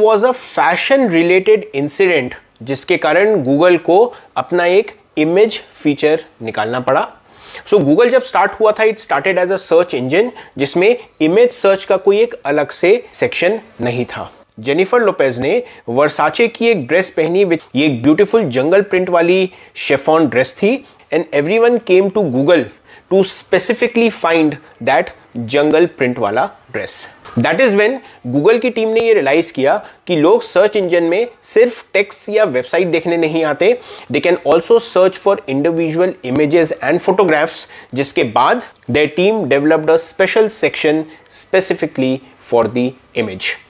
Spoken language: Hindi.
was a fashion related incident जिसके कारण गूगल को अपना एक इमेज फीचर निकालना पड़ा सो so, गूगल जब स्टार्ट हुआ था it started as a search engine जिसमें इमेज सर्च का कोई एक अलग से सेक्शन नहीं था जेनिफर लोपेज ने वर्साचे की एक ड्रेस पहनी ये एक ब्यूटीफुल जंगल प्रिंट वाली शेफॉन ड्रेस थी and everyone came to Google to specifically find that jungle print वाला dress that is when Google की टीम ने ये रियलाइज़ किया कि लोग सर्च इंजन में सिर्फ टेक्स्ट या वेबसाइट देखने नहीं आते they can also search for individual images and photographs जिसके बाद the team developed a special section specifically for the image